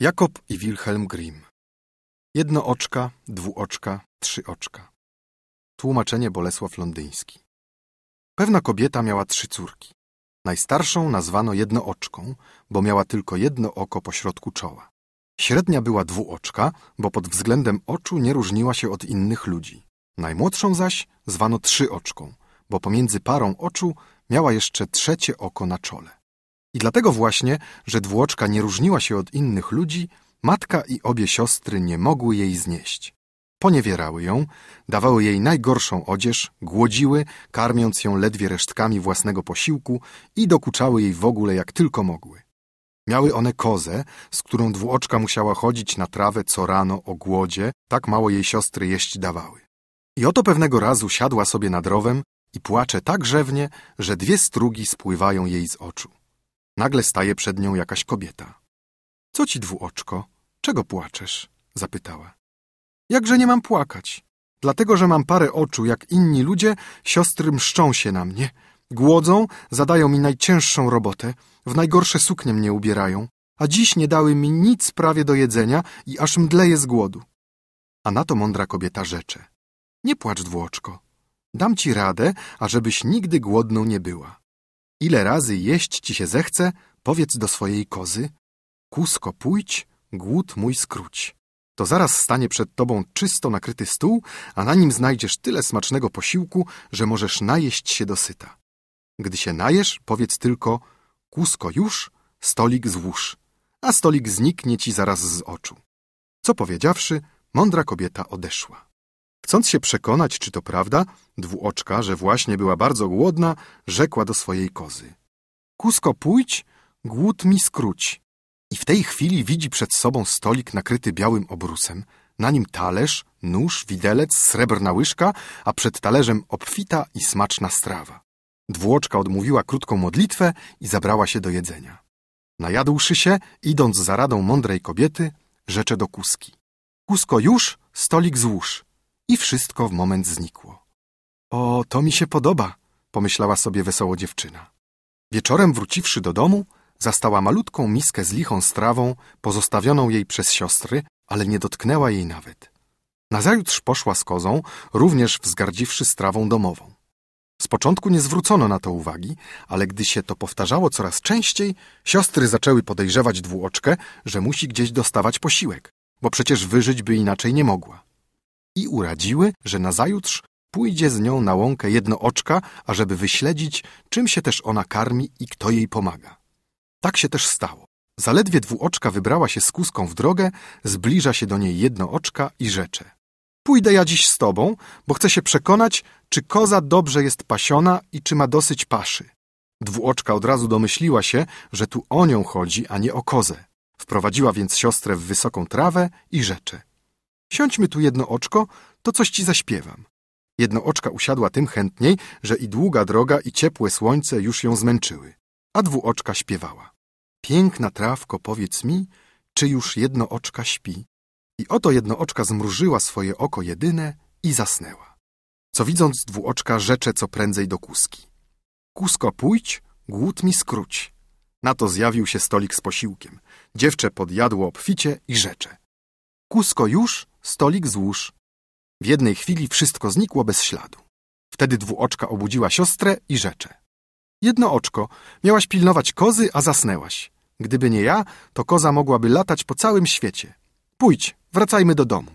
Jakob i Wilhelm Grimm. Jedno oczka, dwuoczka, oczka. Tłumaczenie Bolesław Londyński. Pewna kobieta miała trzy córki. Najstarszą nazwano jednooczką, bo miała tylko jedno oko pośrodku czoła. Średnia była dwuoczka, bo pod względem oczu nie różniła się od innych ludzi. Najmłodszą zaś zwano trzyoczką, bo pomiędzy parą oczu miała jeszcze trzecie oko na czole. I dlatego właśnie, że Dwłoczka nie różniła się od innych ludzi, matka i obie siostry nie mogły jej znieść. Poniewierały ją, dawały jej najgorszą odzież, głodziły, karmiąc ją ledwie resztkami własnego posiłku i dokuczały jej w ogóle jak tylko mogły. Miały one kozę, z którą dwuoczka musiała chodzić na trawę co rano o głodzie, tak mało jej siostry jeść dawały. I oto pewnego razu siadła sobie nad rowem i płacze tak rzewnie, że dwie strugi spływają jej z oczu. Nagle staje przed nią jakaś kobieta. Co ci dwuoczko? Czego płaczesz? zapytała. Jakże nie mam płakać? Dlatego, że mam parę oczu, jak inni ludzie, siostry mszczą się na mnie. Głodzą, zadają mi najcięższą robotę, w najgorsze suknie mnie ubierają, a dziś nie dały mi nic prawie do jedzenia i aż mdleję z głodu. A na to mądra kobieta rzecze. Nie płacz, dwuoczko. Dam ci radę, ażebyś nigdy głodną nie była. Ile razy jeść ci się zechce, powiedz do swojej kozy, kusko pójdź, głód mój skróć. To zaraz stanie przed tobą czysto nakryty stół, a na nim znajdziesz tyle smacznego posiłku, że możesz najeść się dosyta. Gdy się najesz, powiedz tylko, kusko już, stolik złóż, a stolik zniknie ci zaraz z oczu. Co powiedziawszy, mądra kobieta odeszła. Chcąc się przekonać, czy to prawda, dwuoczka, że właśnie była bardzo głodna, rzekła do swojej kozy. Kusko, pójdź, głód mi skróć. I w tej chwili widzi przed sobą stolik nakryty białym obrusem, na nim talerz, nóż, widelec, srebrna łyżka, a przed talerzem obfita i smaczna strawa. Dwłoczka odmówiła krótką modlitwę i zabrała się do jedzenia. Najadłszy się, idąc za radą mądrej kobiety, rzecze do kuski. Kusko już, stolik złóż i wszystko w moment znikło. O, to mi się podoba, pomyślała sobie wesoło dziewczyna. Wieczorem wróciwszy do domu, zastała malutką miskę z lichą strawą, pozostawioną jej przez siostry, ale nie dotknęła jej nawet. Nazajutrz poszła z kozą, również wzgardziwszy strawą domową. Z początku nie zwrócono na to uwagi, ale gdy się to powtarzało coraz częściej, siostry zaczęły podejrzewać dwuoczkę, że musi gdzieś dostawać posiłek, bo przecież wyżyć by inaczej nie mogła i uradziły, że nazajutrz pójdzie z nią na łąkę jednooczka, ażeby wyśledzić, czym się też ona karmi i kto jej pomaga. Tak się też stało. Zaledwie dwuoczka wybrała się z kuską w drogę, zbliża się do niej jednooczka i rzecze. Pójdę ja dziś z tobą, bo chcę się przekonać, czy koza dobrze jest pasiona i czy ma dosyć paszy. Dwuoczka od razu domyśliła się, że tu o nią chodzi, a nie o kozę. Wprowadziła więc siostrę w wysoką trawę i rzecze. Siądźmy tu jedno oczko, to coś ci zaśpiewam. Jedno oczka usiadła tym chętniej, że i długa droga i ciepłe słońce już ją zmęczyły, a dwuoczka śpiewała. Piękna trawko, powiedz mi, czy już jedno oczka śpi? I oto jedno oczka zmrużyła swoje oko jedyne i zasnęła. Co widząc dwuoczka rzecze co prędzej do kuski. Kusko pójdź, głód mi skróć. Na to zjawił się stolik z posiłkiem. Dziewczę podjadło obficie i rzecze. Kusko już, stolik z łóż. W jednej chwili wszystko znikło bez śladu. Wtedy dwuoczka obudziła siostrę i rzecze. Jedno oczko, miałaś pilnować kozy, a zasnęłaś. Gdyby nie ja, to koza mogłaby latać po całym świecie. Pójdź, wracajmy do domu.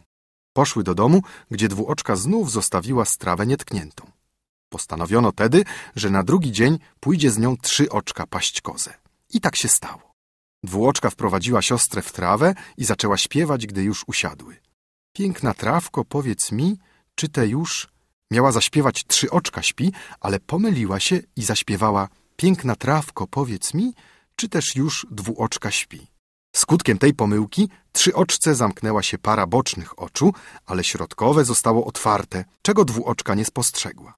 Poszły do domu, gdzie dwuoczka znów zostawiła strawę nietkniętą. Postanowiono tedy, że na drugi dzień pójdzie z nią trzy oczka paść kozę. I tak się stało. Dwuoczka wprowadziła siostrę w trawę i zaczęła śpiewać, gdy już usiadły. Piękna trawko, powiedz mi, czy te już... Miała zaśpiewać Trzy oczka śpi, ale pomyliła się i zaśpiewała Piękna trawko, powiedz mi, czy też już dwuoczka śpi. Skutkiem tej pomyłki trzy oczce zamknęła się para bocznych oczu, ale środkowe zostało otwarte, czego dwuoczka nie spostrzegła.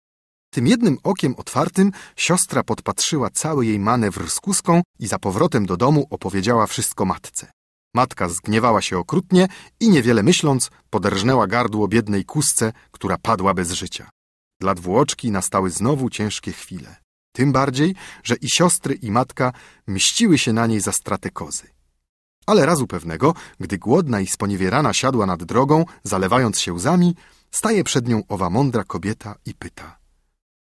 Tym jednym okiem otwartym siostra podpatrzyła cały jej manewr z kuską i za powrotem do domu opowiedziała wszystko matce. Matka zgniewała się okrutnie i niewiele myśląc poderżnęła gardło biednej kusce, która padła bez życia. Dla dwuoczki nastały znowu ciężkie chwile. Tym bardziej, że i siostry, i matka mściły się na niej za stratę kozy. Ale razu pewnego, gdy głodna i sponiewierana siadła nad drogą, zalewając się łzami, staje przed nią owa mądra kobieta i pyta.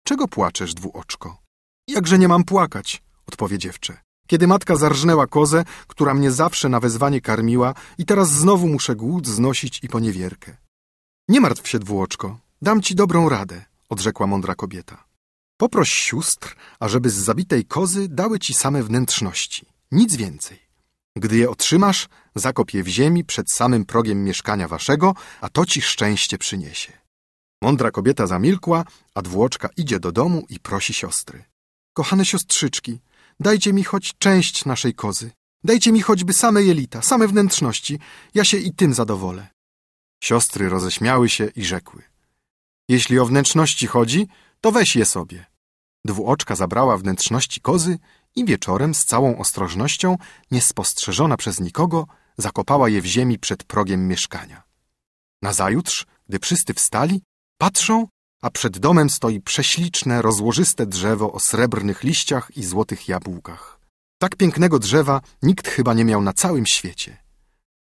Czego płaczesz, dwuoczko? Jakże nie mam płakać, odpowie dziewczę. Kiedy matka zarżnęła kozę, która mnie zawsze na wezwanie karmiła i teraz znowu muszę głód znosić i poniewierkę. Nie martw się, dwóoczko, dam ci dobrą radę, odrzekła mądra kobieta. Poproś sióstr, ażeby z zabitej kozy dały ci same wnętrzności, nic więcej. Gdy je otrzymasz, zakopię w ziemi przed samym progiem mieszkania waszego, a to ci szczęście przyniesie. Mądra kobieta zamilkła, a dwłoczka idzie do domu i prosi siostry. Kochane siostrzyczki, Dajcie mi choć część naszej kozy. Dajcie mi choćby same jelita, same wnętrzności. Ja się i tym zadowolę. Siostry roześmiały się i rzekły. Jeśli o wnętrzności chodzi, to weź je sobie. Dwuoczka zabrała wnętrzności kozy i wieczorem z całą ostrożnością, niespostrzeżona przez nikogo, zakopała je w ziemi przed progiem mieszkania. Nazajutrz, gdy wszyscy wstali, patrzą a przed domem stoi prześliczne, rozłożyste drzewo o srebrnych liściach i złotych jabłkach. Tak pięknego drzewa nikt chyba nie miał na całym świecie.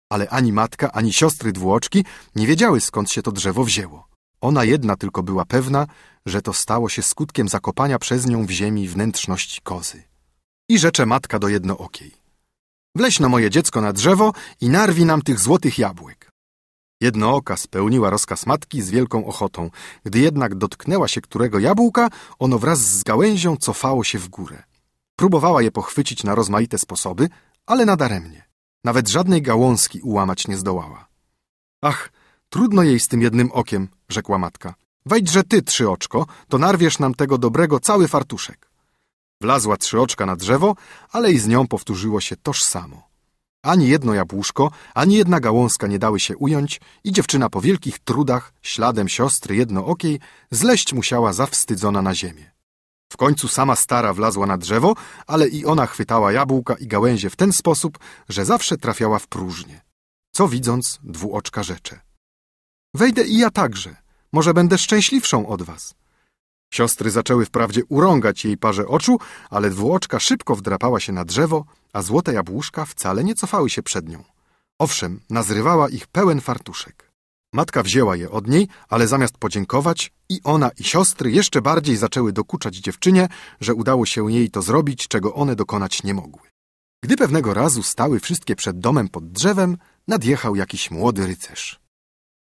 Ale ani matka, ani siostry dwłoczki nie wiedziały, skąd się to drzewo wzięło. Ona jedna tylko była pewna, że to stało się skutkiem zakopania przez nią w ziemi wnętrzności kozy. I rzecze matka do jednookiej. Wleś na moje dziecko na drzewo i narwi nam tych złotych jabłek. Jedno oka spełniła rozkaz matki z wielką ochotą. Gdy jednak dotknęła się którego jabłka, ono wraz z gałęzią cofało się w górę. Próbowała je pochwycić na rozmaite sposoby, ale nadaremnie. Nawet żadnej gałązki ułamać nie zdołała. Ach, trudno jej z tym jednym okiem, rzekła matka. Wejdźże ty, trzy oczko, to narwiesz nam tego dobrego cały fartuszek. Wlazła oczka na drzewo, ale i z nią powtórzyło się toż samo. Ani jedno jabłuszko, ani jedna gałązka nie dały się ująć i dziewczyna po wielkich trudach, śladem siostry jednookiej, zleść musiała zawstydzona na ziemię. W końcu sama stara wlazła na drzewo, ale i ona chwytała jabłka i gałęzie w ten sposób, że zawsze trafiała w próżnię. Co widząc, dwuoczka rzecze. Wejdę i ja także, może będę szczęśliwszą od was. Siostry zaczęły wprawdzie urągać jej parze oczu, ale dwuoczka szybko wdrapała się na drzewo, a złote jabłuszka wcale nie cofały się przed nią. Owszem, nazrywała ich pełen fartuszek. Matka wzięła je od niej, ale zamiast podziękować, i ona, i siostry jeszcze bardziej zaczęły dokuczać dziewczynie, że udało się jej to zrobić, czego one dokonać nie mogły. Gdy pewnego razu stały wszystkie przed domem pod drzewem, nadjechał jakiś młody rycerz.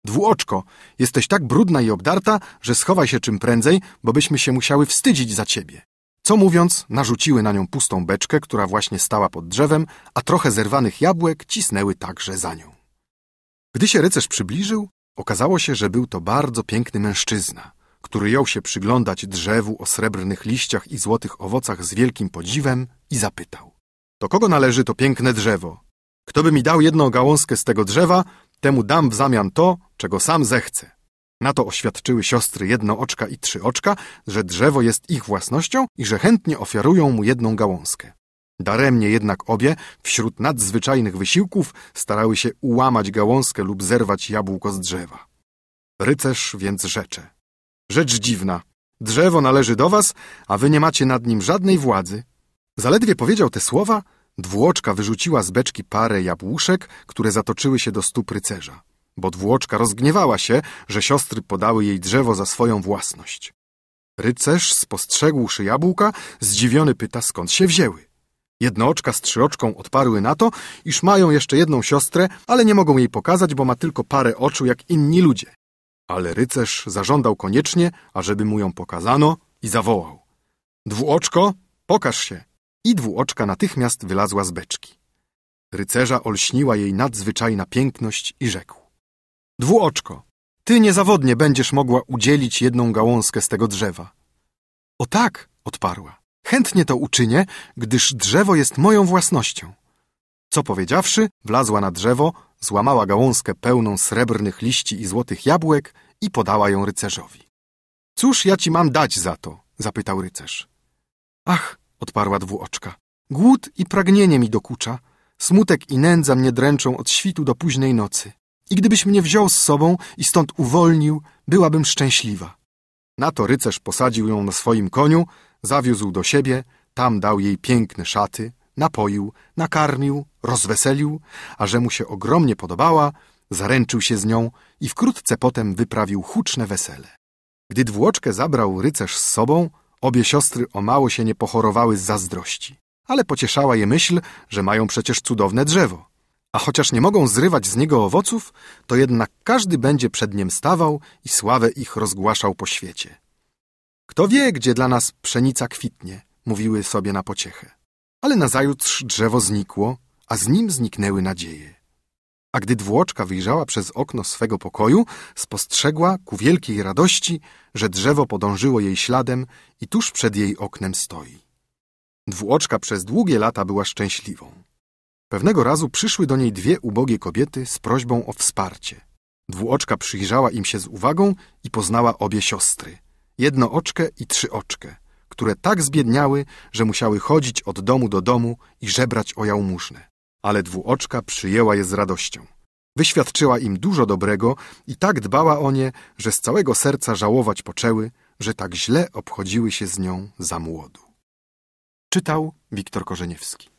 Dwuoczko, jesteś tak brudna i obdarta, że schowaj się czym prędzej, bo byśmy się musiały wstydzić za ciebie. Co mówiąc, narzuciły na nią pustą beczkę, która właśnie stała pod drzewem, a trochę zerwanych jabłek cisnęły także za nią. Gdy się rycerz przybliżył, okazało się, że był to bardzo piękny mężczyzna, który jął się przyglądać drzewu o srebrnych liściach i złotych owocach z wielkim podziwem i zapytał. Do kogo należy to piękne drzewo? Kto by mi dał jedną gałązkę z tego drzewa, temu dam w zamian to, czego sam zechce. Na to oświadczyły siostry jedno oczka i trzy oczka, że drzewo jest ich własnością i że chętnie ofiarują mu jedną gałązkę. Daremnie jednak obie, wśród nadzwyczajnych wysiłków, starały się ułamać gałązkę lub zerwać jabłko z drzewa. Rycerz więc rzecze. Rzecz dziwna. Drzewo należy do was, a wy nie macie nad nim żadnej władzy. Zaledwie powiedział te słowa, Dwłoczka wyrzuciła z beczki parę jabłuszek, które zatoczyły się do stóp rycerza, bo dwłoczka rozgniewała się, że siostry podały jej drzewo za swoją własność. Rycerz, spostrzegłszy jabłka, zdziwiony pyta, skąd się wzięły. Jednooczka z trzyoczką odparły na to, iż mają jeszcze jedną siostrę, ale nie mogą jej pokazać, bo ma tylko parę oczu jak inni ludzie. Ale rycerz zażądał koniecznie, ażeby mu ją pokazano i zawołał. Dwuoczko, pokaż się i dwuoczka natychmiast wylazła z beczki. Rycerza olśniła jej nadzwyczajna piękność i rzekł. Dwuoczko, ty niezawodnie będziesz mogła udzielić jedną gałązkę z tego drzewa. O tak, odparła. Chętnie to uczynię, gdyż drzewo jest moją własnością. Co powiedziawszy, wlazła na drzewo, złamała gałązkę pełną srebrnych liści i złotych jabłek i podała ją rycerzowi. Cóż ja ci mam dać za to? zapytał rycerz. Ach, odparła dwuoczka. Głód i pragnienie mi dokucza, smutek i nędza mnie dręczą od świtu do późnej nocy. I gdybyś mnie wziął z sobą i stąd uwolnił, byłabym szczęśliwa. Na to rycerz posadził ją na swoim koniu, zawiózł do siebie, tam dał jej piękne szaty, napoił, nakarmił, rozweselił, a że mu się ogromnie podobała, zaręczył się z nią i wkrótce potem wyprawił huczne wesele. Gdy dwłoczkę zabrał rycerz z sobą, Obie siostry o mało się nie pochorowały z zazdrości, ale pocieszała je myśl, że mają przecież cudowne drzewo. A chociaż nie mogą zrywać z niego owoców, to jednak każdy będzie przed nim stawał i sławę ich rozgłaszał po świecie. Kto wie, gdzie dla nas pszenica kwitnie, mówiły sobie na pociechę. Ale nazajutrz drzewo znikło, a z nim zniknęły nadzieje a gdy dwłoczka wyjrzała przez okno swego pokoju, spostrzegła ku wielkiej radości, że drzewo podążyło jej śladem i tuż przed jej oknem stoi. Dwłoczka przez długie lata była szczęśliwą. Pewnego razu przyszły do niej dwie ubogie kobiety z prośbą o wsparcie. Dwuoczka przyjrzała im się z uwagą i poznała obie siostry. Jedno oczkę i trzy oczkę, które tak zbiedniały, że musiały chodzić od domu do domu i żebrać o jałmużnę ale dwuoczka przyjęła je z radością. Wyświadczyła im dużo dobrego i tak dbała o nie, że z całego serca żałować poczęły, że tak źle obchodziły się z nią za młodu. Czytał Wiktor Korzeniewski.